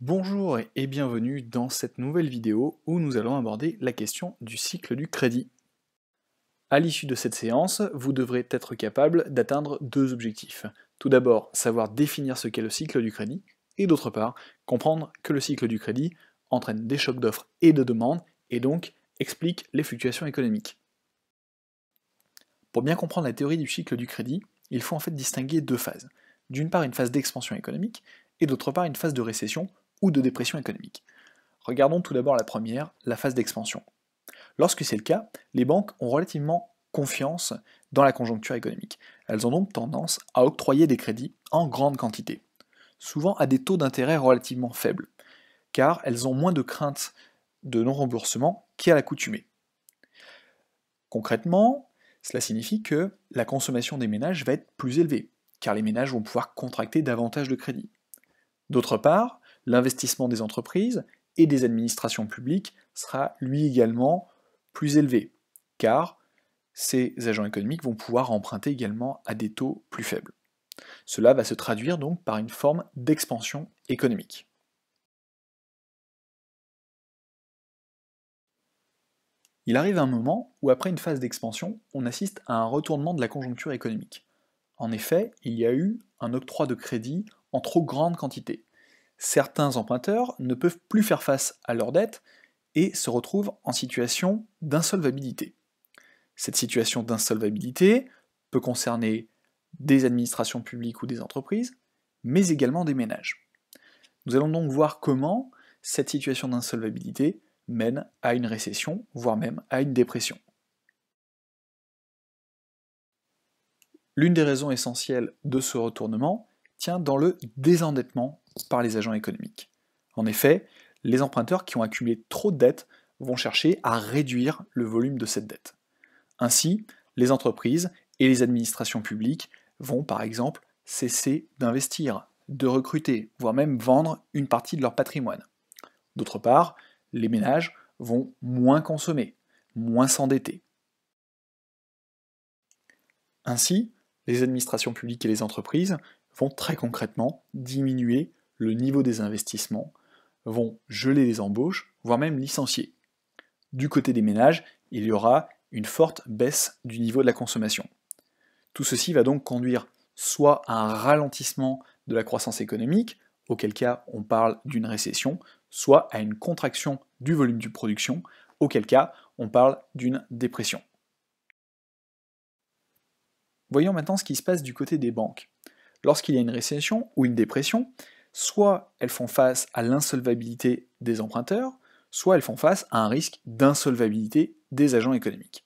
Bonjour et bienvenue dans cette nouvelle vidéo où nous allons aborder la question du cycle du crédit. À l'issue de cette séance, vous devrez être capable d'atteindre deux objectifs. Tout d'abord, savoir définir ce qu'est le cycle du crédit, et d'autre part, comprendre que le cycle du crédit entraîne des chocs d'offres et de demandes, et donc explique les fluctuations économiques. Pour bien comprendre la théorie du cycle du crédit, il faut en fait distinguer deux phases. D'une part, une phase d'expansion économique, et d'autre part, une phase de récession de dépression économique. Regardons tout d'abord la première, la phase d'expansion. Lorsque c'est le cas, les banques ont relativement confiance dans la conjoncture économique. Elles ont donc tendance à octroyer des crédits en grande quantité, souvent à des taux d'intérêt relativement faibles, car elles ont moins de crainte de non-remboursement qu'à l'accoutumée. Concrètement, cela signifie que la consommation des ménages va être plus élevée, car les ménages vont pouvoir contracter davantage de crédits. D'autre part, l'investissement des entreprises et des administrations publiques sera lui également plus élevé, car ces agents économiques vont pouvoir emprunter également à des taux plus faibles. Cela va se traduire donc par une forme d'expansion économique. Il arrive un moment où après une phase d'expansion, on assiste à un retournement de la conjoncture économique. En effet, il y a eu un octroi de crédit en trop grande quantité, certains emprunteurs ne peuvent plus faire face à leurs dettes et se retrouvent en situation d'insolvabilité. Cette situation d'insolvabilité peut concerner des administrations publiques ou des entreprises, mais également des ménages. Nous allons donc voir comment cette situation d'insolvabilité mène à une récession, voire même à une dépression. L'une des raisons essentielles de ce retournement tient dans le désendettement par les agents économiques. En effet, les emprunteurs qui ont accumulé trop de dettes vont chercher à réduire le volume de cette dette. Ainsi, les entreprises et les administrations publiques vont par exemple cesser d'investir, de recruter, voire même vendre une partie de leur patrimoine. D'autre part, les ménages vont moins consommer, moins s'endetter. Ainsi, les administrations publiques et les entreprises vont très concrètement diminuer le niveau des investissements, vont geler les embauches, voire même licencier. Du côté des ménages, il y aura une forte baisse du niveau de la consommation. Tout ceci va donc conduire soit à un ralentissement de la croissance économique, auquel cas on parle d'une récession, soit à une contraction du volume de production, auquel cas on parle d'une dépression. Voyons maintenant ce qui se passe du côté des banques. Lorsqu'il y a une récession ou une dépression, soit elles font face à l'insolvabilité des emprunteurs, soit elles font face à un risque d'insolvabilité des agents économiques.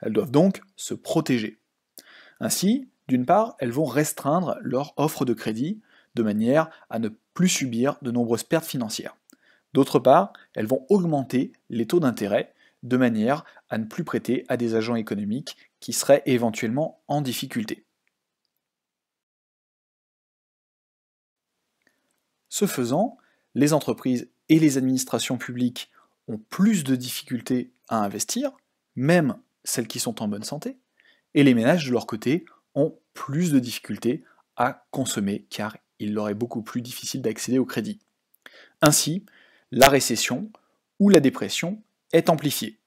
Elles doivent donc se protéger. Ainsi, d'une part, elles vont restreindre leur offre de crédit de manière à ne plus subir de nombreuses pertes financières. D'autre part, elles vont augmenter les taux d'intérêt de manière à ne plus prêter à des agents économiques qui seraient éventuellement en difficulté. Ce faisant, les entreprises et les administrations publiques ont plus de difficultés à investir, même celles qui sont en bonne santé, et les ménages de leur côté ont plus de difficultés à consommer car il leur est beaucoup plus difficile d'accéder au crédit. Ainsi, la récession ou la dépression est amplifiée.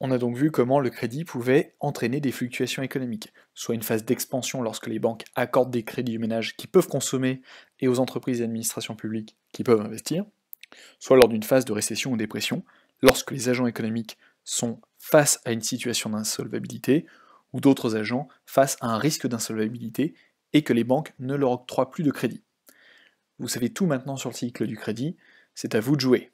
On a donc vu comment le crédit pouvait entraîner des fluctuations économiques, soit une phase d'expansion lorsque les banques accordent des crédits aux ménages qui peuvent consommer et aux entreprises et administrations publiques qui peuvent investir, soit lors d'une phase de récession ou dépression, lorsque les agents économiques sont face à une situation d'insolvabilité ou d'autres agents face à un risque d'insolvabilité et que les banques ne leur octroient plus de crédit. Vous savez tout maintenant sur le cycle du crédit, c'est à vous de jouer.